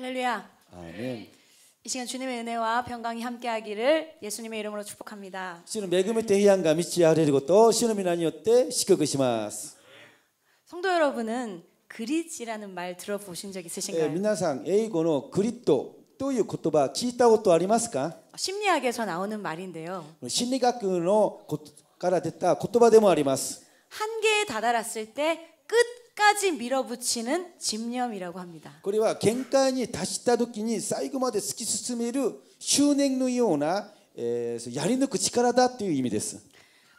할렐루야. 아멘. 이 시간 주님의 은혜와 평강이 함께하기를 예수님의 이름으로 축복합니다. 主の恵みと平安が満ちあれること신主の皆によって祝福します 성도 여러분은 그릿이라는 말 들어보신 적 있으신가요? 皆さん英語のグリッドという言葉聞いたことありますか 예, 어, 심리학에서 나오는 말인데요. 心理学のから出た言葉でもあります. 한계에 다다랐을 때끝 끝까지 밀어붙이는 집념이라고 합니다. これは限界に達した時に最後まで突き進める執念のようなやり抜く力だという意味です。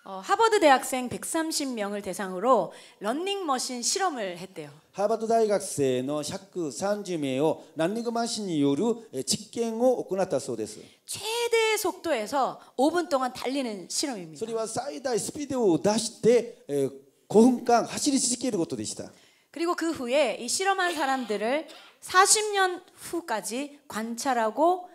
어, 하버드 대학생 130명을 대상으로 런닝머신 실험을 했대요. 하버드 대학생의 130명을 런닝머신による実験を行ったそうです. 최대 속도에서 5분 동안 달리는 실험입니다. それは最大スピードを出して 5分間 走り続けることでした. 그리고 그 후에 이 실험한 사람들을 40년 후까지 관찰하고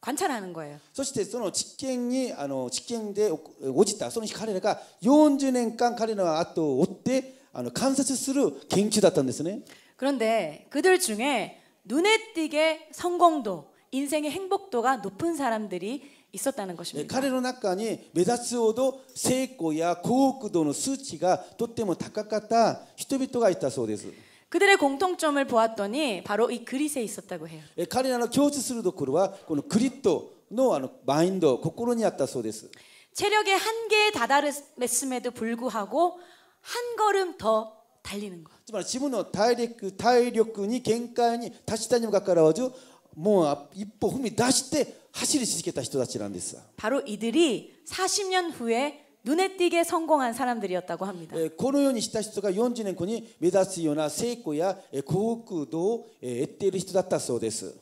관찰하는 거예요. そしてその実験にあの実験で応じたその彼らが40年間彼らは後を追ってあの観察する研究だったんですね. 그런데 그들 중에 눈에 띄게 성공도 인생의 행복도가 높은 사람들이 있었다는 것입니다.彼の 中に目立つほど成功や幸福度の 수치가 とても高かった 人々가 있다 そうです. 그들의 공통점을 보았더니 바로 이 그릿에 있었다고 해요. 彼らの共通するところはこのグリッドのあのマインド心にあったそうです. 체력의 한계에 다다랐음에도 불구하고 한 걸음 더 달리는 거. つまり自分の体力体力に限界に達したにもかかわらず もう一歩踏み出して走り続けた人たちなんです。바로이들이40년후에 눈에 띄게 성공한 사람들이었다고 합니다. このようにした人が40年後に目立つような成功や幸福を得ている人だったそうです.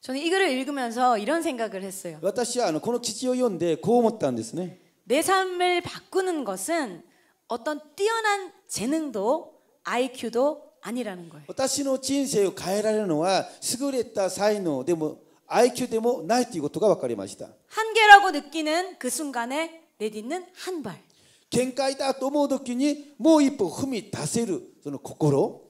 저는 이 글을 읽으면서 이런 생각을 했어요. 私はこの記事を読んでこう思ったんですね.내 삶을 바꾸는 것은 어떤 뛰어난 재능도 IQ도 아니라는 거예요. 私の人生を変えられるのは優れた才能でも 한계라고 느끼는 그 순간에 내딛는 한 발. 限界だと思う時にもう一歩踏み出せるその心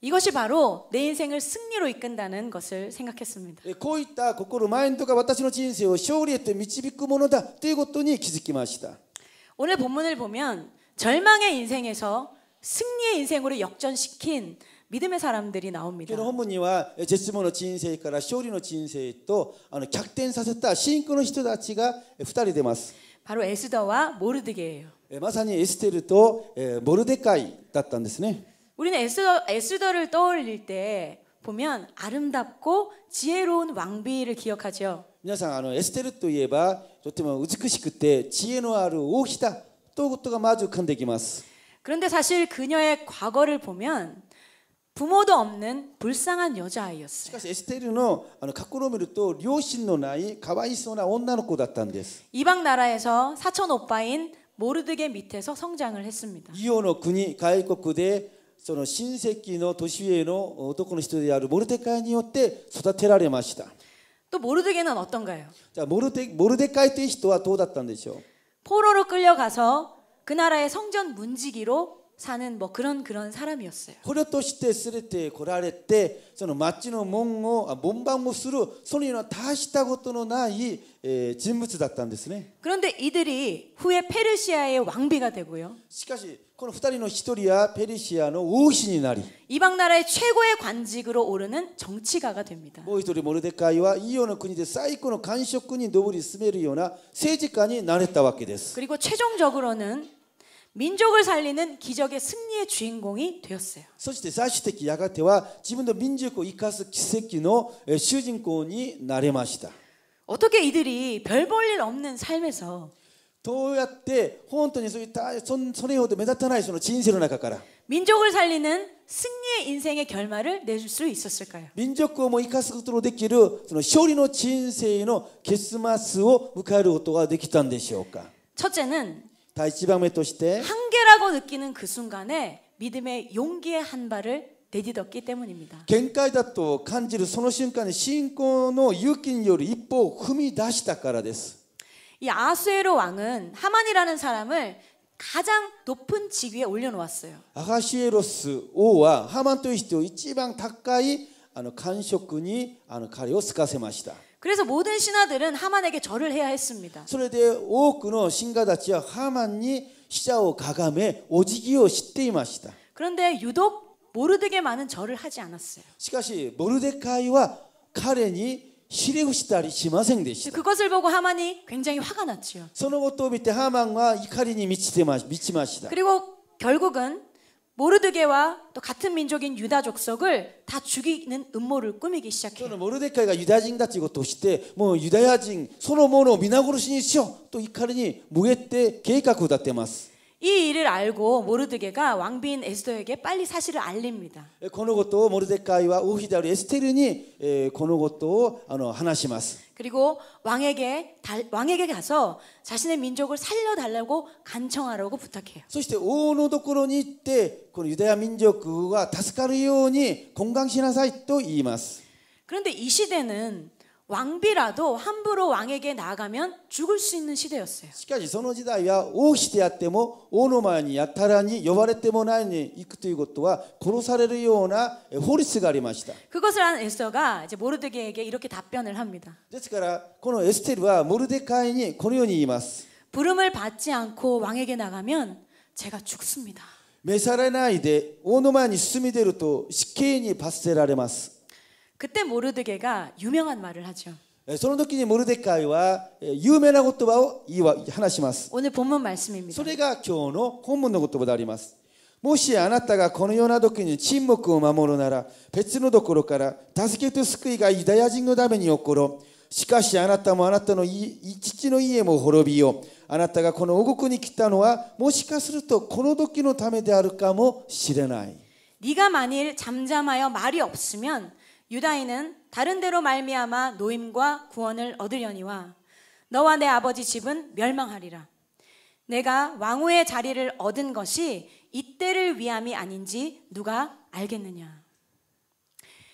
이것이 바로 내 인생을 승리로 이끈다는 것을 생각했습니다. こういった心マインドが私の人生を勝利へと導くものだということに気づきました. 오늘 본문을 보면 절망의 인생에서 승리의 인생으로 역전시킨 믿음의 사람들이 나옵니다. この本には実質の人生から勝利の人生とあの逆転させた信仰の人たちが2人出ます 바로 에스더와 모르드게예요. まさにエステルとモルデカイだったんですね. 우리는 에스더 에스더를 떠올릴 때 보면 아름답고 지혜로운 왕비를 기억하죠. 皆さんあのエステルといえばとても美しくて知恵のある王妃だということがまず浮かんできます。 그런데 사실 그녀의 과거를 보면 부모도 없는 불쌍한 여자아이였어요. 이방 나라에서 사촌 오빠인 모르드게 밑에서 성장을 했습니다. 이혼의 국이 외국で その親戚の年上の男の人であるモルデカイによって育てられました。또 모르드게는 어떤가요? 자, 모르데 모르데카이という人はどうだっ 포로로 끌려가서 그 나라의 성전 문지기로 사는 뭐 그런 그런 사람이었어요. 아, 그런데 이들이 후에 페르시아의 왕비가 되고요. この2人の1人はペルシアの王子になり 이방 나라의 최고의 관직으로 오르는 정치가가 됩니다. もう1人モルデカイはイオの国で最高の官職に上り詰めるような政治家になれたわけです. 뭐 그리고 최종적으로는 민족을 살리는 기적의 승리의 주인공이 되었어요. そして最終的やがては自分の民族を生かす奇跡の主人公になれました. 어떻게 이들이 별볼일 없는 삶에서 どうやって本当にそういったそれほど目立たないその人生の中から 민족을 살리는 승리의 인생의 결말을 내줄 수 있었을까요? 민족을 이카스ことのできるその勝利の人生の結末を迎えることができたんでしょうか? 첫째는 다이지방의 도시 한계라고 느끼는 그 순간에 믿음의 용기의 한 발을 내딛었기 때문입니다. 限界だと感じるその瞬間に信仰の勇気による一歩を踏み出したからで이 아수에로 왕은 하만이라는 사람을 가장 높은 직위에 올려놓았어요. 아가시에로스 오와 하만또いう人を一番가いあの官職にあの彼をつかせまし 그래서 모든 신하들은 하만에게 절을 해야 했습니다. 신하만오지기다 그런데 유독 모르드게 많은 절을 하지 않았어요. しかし 모르데카이와 카레니 시레후시다리 시마생데시 그것을 보고 하만이 굉장히 화가 났지요. そのことを見てハマンは怒りに満ちてま満ち 그리고 결국은 모르드게와 또 같은 민족인 유다 족속을 다 죽이는 음모를 꾸미기 시작해요. 모르데카이가 유다인 같이 것도 시대 뭐 유다야인 소로모노 미나고르시니시오 또 이카르니 무게 때 계획을 立てます.이 일을 알고 모르드게가 왕비인 에스더에게 빨리 사실을 알립니다. このことをモルデカイは王妃であるエステルにこのことを話します. 그리고 왕에게 달, 왕에게 가서 자신의 민족을 살려 달라고 간청하라고 부탁해요. そして王のところに行ってこのユダヤ民族が助かるように懇願しなさいと言います. 그런데 이 시대는 왕비라도 함부로 왕에게 나아가면 죽을 수 있는 시대였어요. しかしその時代は王妃であっても王の前にやたらに呼ばれてもないに行くということは殺されるような法律がありました. 그것을 아 에스더가 이제 모르드게에게 이렇게 답변을 합니다. ですからこのエステルはモルデカイにこのように言います. 부름을 받지 않고 왕에게 나가면 제가 죽습니다. 召されないで王の前に進み出ると死刑に罰せられます。그때모르드게가유명한말을하죠その時にモルデカイは有名な言葉を言い話します。それが今日の本文の言葉であります。もしあなたがこのような時に沈黙を守るなら、別のところから助けと救いがユダヤ人のために起ころしかしあなたもあなたの父の家も滅びよあなたがこの王国に来たのは、もしかするとこの時のためであるかもしれない。네가만일잠잠하여말이없으면 유다인은 다른 데로 말미암아 노임과 구원을 얻으려니와 너와 내 아버지 집은 멸망하리라. 내가 왕후의 자리를 얻은 것이 이때를 위함이 아닌지 누가 알겠느냐.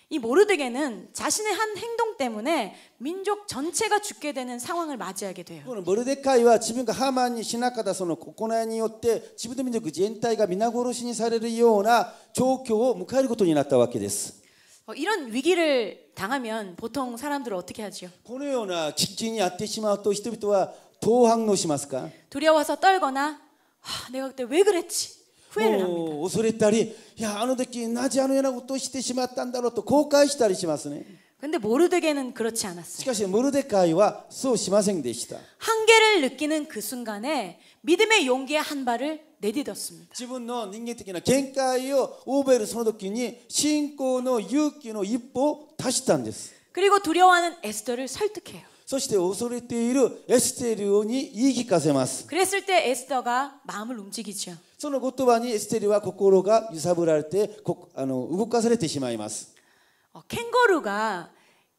이 모르드게는 자신의 한 행동 때문에 민족 전체가 죽게 되는 상황을 맞이하게 돼요. モルデカイは 자신과 하만이 신학가다서는 고코나니よ때지자신 민족 전체가皆殺しにされるような状況を迎えることになったわけです。 그 이런 위기를 당하면 보통 사람들은 어떻게 하죠? このような危機にあってしまうと人々はどう反応しますか? 두려워서 떨거나 아, 내가 그때 왜 그랬지? 후회를 합니다. 恐れたり, 야, あの時なぜあのようなことをしてしまったんだろうと後悔したりしますね。 근데 모르드게는 그렇지 않았어요. しかしモルデカイはそうしませんでした。 한계를 느끼는 그 순간에 믿음의 용기의 한 발을 내딛었습니다. 自分の人間的な限界をオーベルその時に信仰の勇気の一歩を足したんです。 그리고 두려워하는 에스더를 설득해요. そして恐れているエステルに言い聞かせます。 그랬을 때 에스더가 마음을 움직이죠. その言葉にエステルは心が揺さぶられてこあの動かされてしまいます。 어, 캥거루가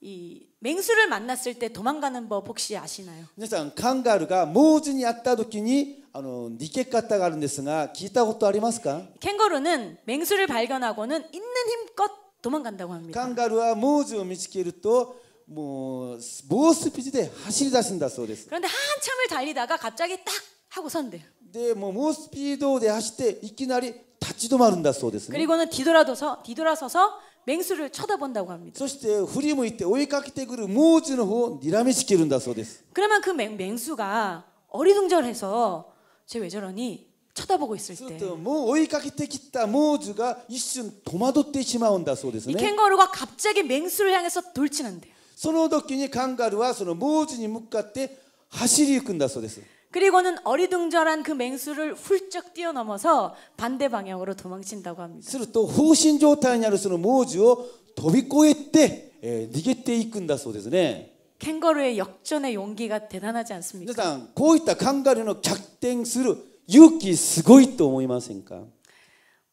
이 맹수를 만났을 때 도망가는 법 혹시 아시나요? 皆さんカンガルーが猛獣にあった時にあの逃げ方があるんですが聞いたことありますか? 캥거루는 맹수를 발견하고는 있는 힘껏 도망간다고 합니다. カンガルーは猛獣を見つけるともう猛スピードで走り出すんだそうです. 그런데 한참을 달리다가 갑자기 딱 하고 선대요. 네, 뭐猛スピードで走っていきなり立ち止まるんだそうですね. 그리고는 뒤돌아서서 뒤돌아서서 맹수를 쳐다본다고 합니다. そして振り向いて追いかけてくる盲獣の方を睨みつけるんだそうです. 그러면 그 맹, 맹수가 어리둥절해서 쟤왜 저러니? 쳐다보고 있을 때. 뭐追いかけてきた盲獣が一瞬戸惑ってしまうんだそうですね. 이 캥거루가 갑자기 맹수를 향해서 돌진한대요. その時にカンガルーはその盲獣に向かって走り行くんだそうです。 그리고는 어리둥절한 그 맹수를 훌쩍 뛰어넘어서 반대 방향으로 도망친다고 합니다. すると放心状態になるその猛獣を飛び越えて逃げていくんだそうですね。 예, 캥거루의 역전의 용기가 대단하지 않습니까? 皆さんこういったカンガルーの逆転する勇気すごいと思いませんか? 뭐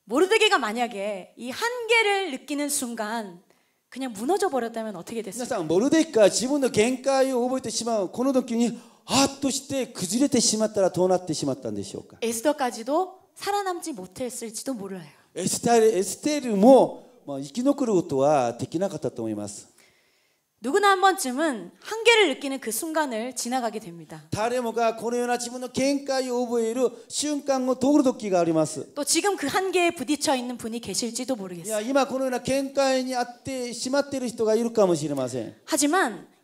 모르드게가 만약에 이 한계를 느끼는 순간 그냥 무너져 버렸다면 어떻게 됐을까요? 皆さん모르드게가 자신의 한계를 覚えてしまうこの時に あっとして崩れてしまったらどうなってしまったんでしょうか。エス더까지도살아남지못했을지도몰라요エステルエステルもまあ生き残ることはできなかったと思います。 아, 그 뭐, 뭐, 누구나 한 번쯤은 한계를 느끼는 그 순간을 지나가게 됩니다. 또 지금 그 한계에 부딪혀 있는 분이 계실지도 모르겠어요. 하지만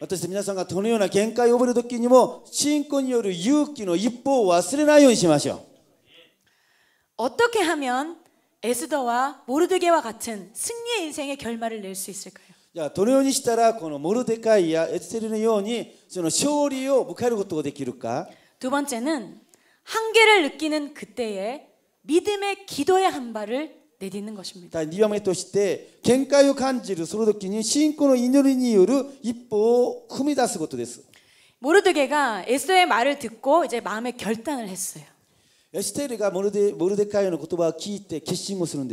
私皆さんがどのような限界を覚える時にも信仰による勇気の一歩を忘れないようにしましょう。 어떻게 하면 에스더와 모르드게와 같은 승리의 인생의 결말을 낼 수 있을까요? 자, どのようにしたらこのモルデカイやエステルのようにその勝利を迎えることができるか두 번째는 한계를 느끼는 그때에 믿음의 기도의 한 발을 내딛는 것입니다. 2番目として限界を感じるその時に信仰の祈りによる一歩を踏み出すことで 모르드게가 에스더의 말을 듣고 이제 마음의 결단을 했어요. 에스테르가 모르데 모르데카이의 言葉を聞いて決心をするん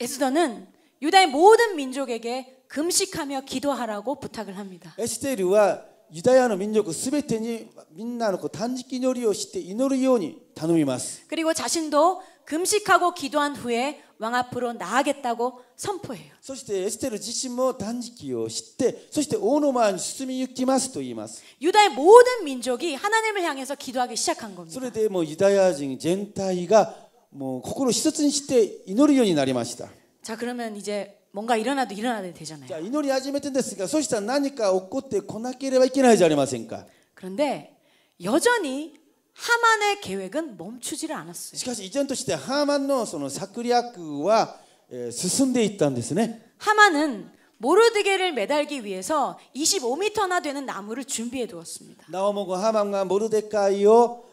에스더는 유다의 모든 민족에게 금식하며 기도하라고 부탁을 합니다. 에스테르와 유다야의 민족 全てにみんなの단식祈りをして祈るように頼みます. 그리고 자신도 금식하고 기도한 후에 왕앞으로나가겠다고선포해요そしてエステル自身も断食をして、そして王の前に進み行きますと言います유다의모든민족이하나님을향해서기도하기시작한겁니다それでもうユダヤ人全体がもう心一つにして祈るようになりました자그러면이제뭔가일어나도일어나도되잖아요자이놀이하지메텐데스가소시타나니까오코테코나케레바이케나이じゃありませんか그런데여전히 하만의 계획은 멈추지를 않았어요. しかし依然としてハマンのその進んでいったんですね 하만은 모르드게를 매달기 위해서 25m나 되는 나무를 준비해 두었습니다. 나오모고 하만과 모르데카이를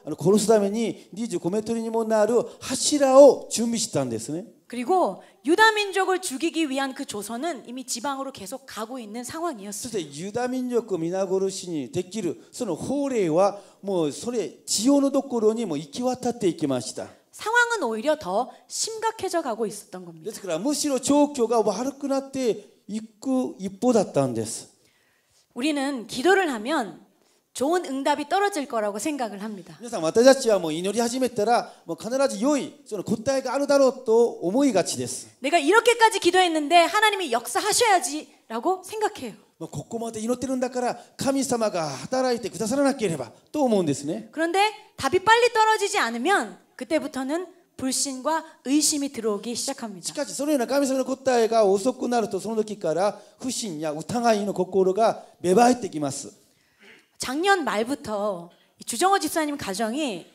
殺すために2 5 m にもなる柱を準備したんで 그리고 유다 민족을 죽이기 위한 그 조선은 이미 지방으로 계속 가고 있는 상황이었습요그 유다 민족과 미나고르시니 데키르 소 호레와 뭐 소레 지오노 도코로니 뭐이키와타 이키마시다. 상황은 오히려 더 심각해져 가고 있었던 겁니다. 그래서 무시로 조교가 悪くなっていく一歩だったんで 뭐 우리는 기도를 하면 좋은 응답이 떨어질 거라고 생각을 합니다. 皆さん私たちはもう祈り始めたらもう必ず良いその答えがあるだろうと思いがちです. 내가 이렇게까지 기도했는데 하나님이 역사하셔야지라고 생각해요. もうここまで祈ってるんだから神様が働いてくださらなければと思うんですね. 그런데 답이 빨리 떨어지지 않으면 그때부터는 불신과 의심이 들어오기 시작합니다. しかしそのような神様の答えが遅くなるとその時から不信や疑いの心が芽生えてきます. 작년 말부터 주정호 집사님 가정이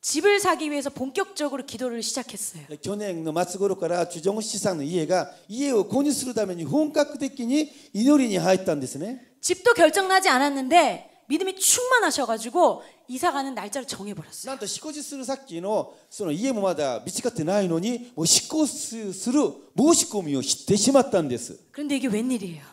집을 사기 위해서 본격적으로 기도를 시작했어요. 교회의 그 마츠고 주정호 씨상의 이해가 이해를 고니するために 본격的に 이노리에 入ったんですね. 집도 결정나지 않았는데 믿음이 충만하셔가지고 이사가는 날짜를 정해버렸어요. 난또 시코지する 사키노 その家もまだ見つかってないのにもう執行する申し込みをてしまったんです 그런데 이게 웬일이에요?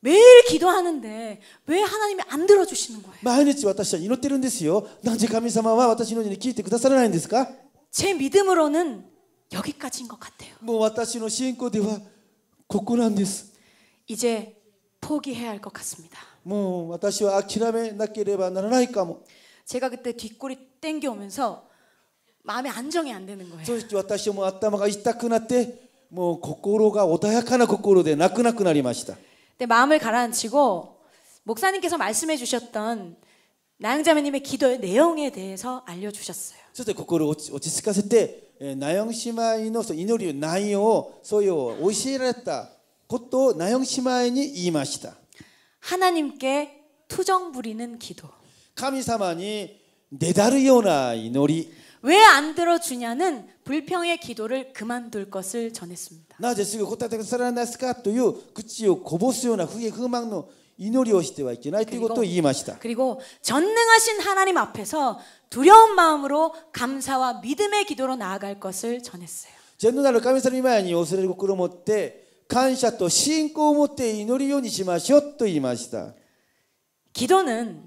매일 기도하는데 왜 하나님이 안 들어주시는 거예요? 毎日私は祈ってるんですよなぜ神様は私の祈りに聞いてくださらないんですか제 믿음으로는 여기까지인 것 같아요. もう私の信仰ではここなんです. 이제 포기해야 할 것 같습니다. もう私は諦めなければならないかも. 제가 그때 뒷골이 땡겨오면서 마음의 안정이 안 되는 거예요. 私も頭が痛くなってもう心が穏やかな心で泣くなくなりました。근 마음을 가라앉히고 목사님께서 말씀해 주셨던 나영자매님의 기도의 내용에 대해서 알려주셨어요. 그래서 그걸 어찌스카세 때 예, 나영 시마이의 이노리의 내용 소요 오시라다 것도 나영 시마이니 이마시다. 하나님께 투정 부리는 기도. 하나님께 내다르요나 네 이노리. 왜안 들어주냐는 불평의 기도를 그만둘 것을 전했습니다. なぜすぐ答えてくださらなですかという口をこぼすような不平不満の祈りをしてはいけないということを言いました. 그리고 전능하신 하나님 앞에서 두려운 마음으로 감사와 믿음의 기도로 나아갈 것을 전했어요. 전능하신 하나님 前に恐れる心を持って感謝と信仰を持って祈るようにしましょうと言いました. 기도는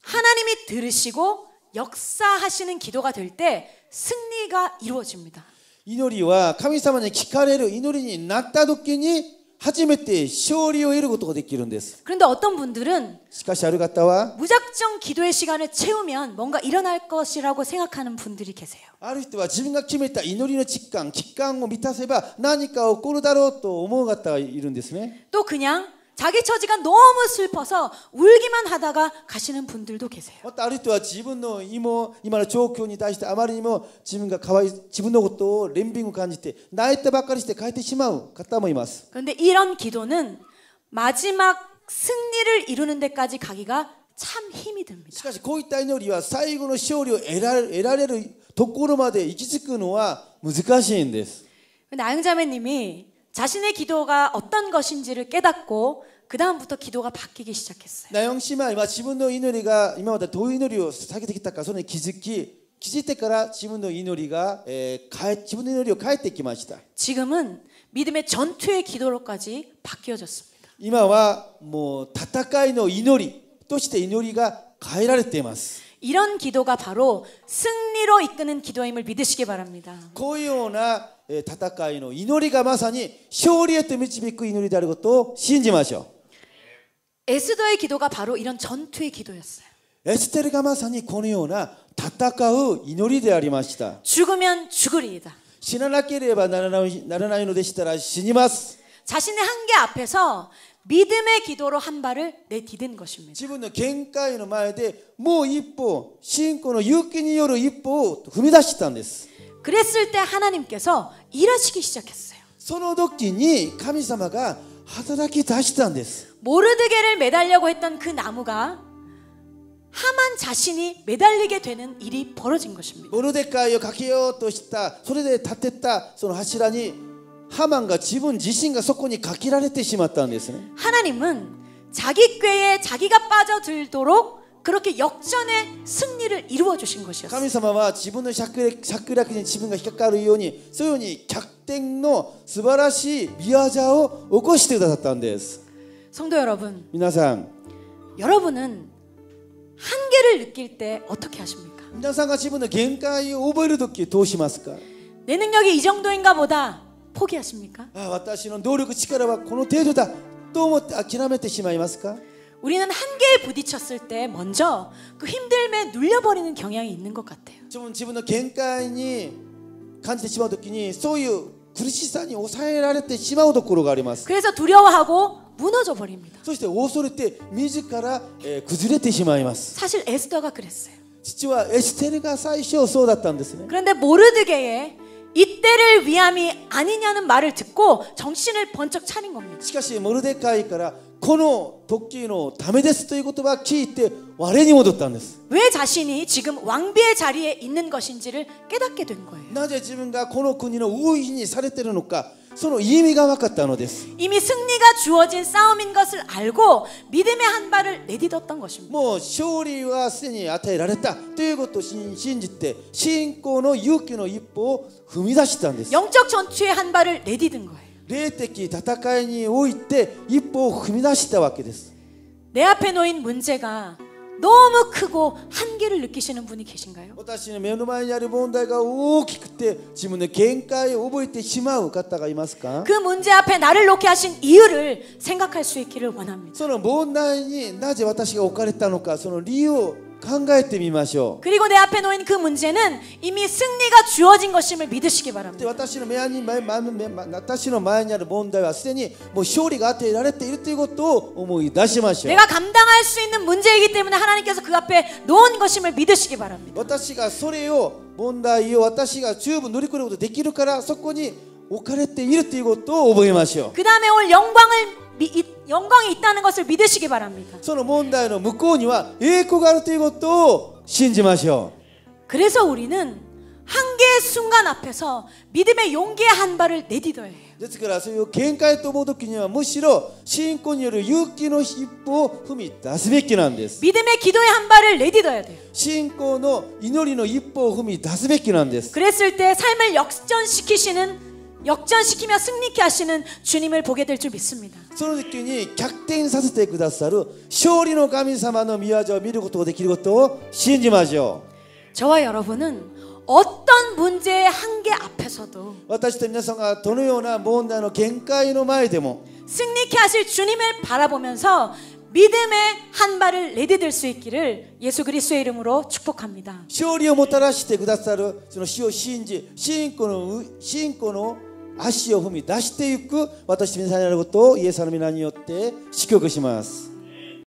하나님이 들으시고 역사하시는 기도가 될 때 승리가 이루어집니다. 祈りは神様に聞かれる祈りになった時に 初めて勝利を得ることができるんです。그런데 어떤 분들은 무작정 기도의 시간을 채우면 뭔가 일어날 것이라고 생각하는 분들이 계세요. ある人は自分が決めた祈りの時間、期間を満たせば何か起こるだろうと思う方がいるんですね。또 그냥 자기 처지가 너무 슬퍼서 울기만 하다가 가시는 분들도 계세요. またある人は自分の今今の状況に対してあまりにも自分がかわい自分のことを憐憫感じて泣いたばっかりして帰ってしまう方もいます 그런데 이런 기도는 마지막 승리를 이루는 데까지 가기가 참 힘이 듭니다. しかしこういった祈りは最後の勝利を得られるところまで行き着くのは難しいんです。나영자매님이 자신의 기도가 어떤 것인지를 깨닫고 그 다음부터 기도가 바뀌기 시작했어요. 나영 씨만 이마 자신의 이노리가 이마마다 도 이노리를 사게てきたか その 기즈키 気づいてから自分の祈りが、えー、自分の祈りを変えてきました. 지금은 믿음의 전투의 기도로까지 바뀌어졌습니다. 今はもう戦いの祈りとして祈りが変えられています. 뭐 이런 기도가 바로 승리로 이끄는 기도임을 믿으시기 바랍니다. 고요나 戦いの祈りがまさに勝利へと導く祈りであることを信じましょう。 예, 에스더의 기도가 바로 이런 전투의 기도였어요. 에스테르가 마사니 고니오나 타타카우 이노리でありました. 죽으면 죽으리이다. 신나나케레바 나라나이노데시타라 신이마스. 자신의 한계 앞에서 믿음의 기도로 한 발을 내디딘 것입니다. 자신의 겐카의 前でもう一歩信仰の勇気による一歩を踏み出したんです. 그랬을 때 하나님께서 일하시기 시작했어요. その時に神様が働き出したんです. 모르드게를 매달려고 했던 그 나무가 하만 자신이 매달리게 되는 일이 벌어진 것입니다. 모르데카이를 かけようとそれで立てたその柱にハマンが自分自身がそこにかけられてしまんです 하나님은 자기 꾀에 자기가 빠져들도록 그렇게 역전의 승리를 이루어 주신 것이었어요. 神様は自分のしゃくりゃに自分が引っかかるようにそのように逆転の素晴らしいミヤジを起こしてくださったんです 성도 여러분, 皆さん 여러분은 한계를 느낄 때 어떻게 하십니까? 皆さんが自分の限界を覚える時どうしますか?내 능력이 이 정도인가 보다 포기하십니까? 아, 私の能力力はこの程度だと思って諦めてしまいますか? 우리는 한계에 부딪혔을 때 먼저 그 힘듦에 눌려버리는 경향이 있는 것 같아요. 좀 지분의 갱가인이 간지 집어넣기니 소유 그리시산이 오사에라레 때 시마우 도코로가 아리마스. 그래서 두려워하고 무너져 버립니다. 그래서 오소리 때 미즈카라 예, 구즈레테 시마이마스. 사실 에스더가 그랬어요. 父はエステルが最初そうだったんですね。그런데모르드게의 이때를 위함이 아니냐는 말을 듣고 정신을 번쩍 차린 겁니다. しかしモルデカイからこの時のためですという言葉聞いて我に戻ったんです왜 자신이 지금 왕비의 자리에 있는 것인지를 깨닫게 된 거예요. なぜ自分がこの国の王妃にされてるのか 이미 승리가 주어진 싸움인 것을 알고 믿음의 한 발을 내딛었던 것입니다. 뭐 승리와 승리 아타이라랬다. 또 신신지때 신고의 용기의 입보 踏み出したんです. 영적 전투의 한 발을 내딛은 거예요. 레이테키 타타카이니 오이때 입보 踏み出したわけです.내 앞에 놓인 문제가 너무크고한계를느끼시는분이계신가요私の目の前にある問題が大きくて自分の限界を覚えてしまう方がいますか그문제앞에나를놓게하신이유를생각할수있기를원합니다その問題になぜ私が置かれたのか、その理由を 그리고 내 앞에 놓인 그 문제는 이미 승리가 주어진 것임을 믿으시기 바랍니다. 뭐 내가 감당할 수 있는 문제이기 때문에 하나님께서 그 앞에 놓은 것임을 믿으시기 바랍니다. 問題を私が十分乗り越えることできるからそこに置かれているということを覚えましょう。그 다음에 올 영광을 영광이 있다는 것을 믿으시기 바랍니다. その問題の向こうには栄光があるということを信じましょう. 그래서 우리는 한계 순간 앞에서 믿음의 용기의 한 발을 내딛어야 해요. ですからそういう限界と思う時にはむしろ信仰による勇気の一歩を踏み出すべきなんです 믿음의 기도의 한 발을 내딛어야 돼요. 信仰の祈りの一歩を踏み出すべきなんです 그랬을 때 삶을 역전시키시는 역전시키며 승리케 하시는 주님을 보게 될 줄 믿습니다. その時に逆転させてくださる勝利の神様の御業を見ることができることを信じましょう. 저와 여러분은 어떤 문제의 한계 앞에서도 私と皆さんがどのような問題の限界の前でも 승리케 하실 주님을 바라보면서 믿음의 한 발을 내디딜 수 있기를 예수 그리스도의 이름으로 축복합니다. 승리를 もたらしてくださるその死を信じ信仰の信仰の足を踏み出していく私たちにされることをイエスの皆によって祝福します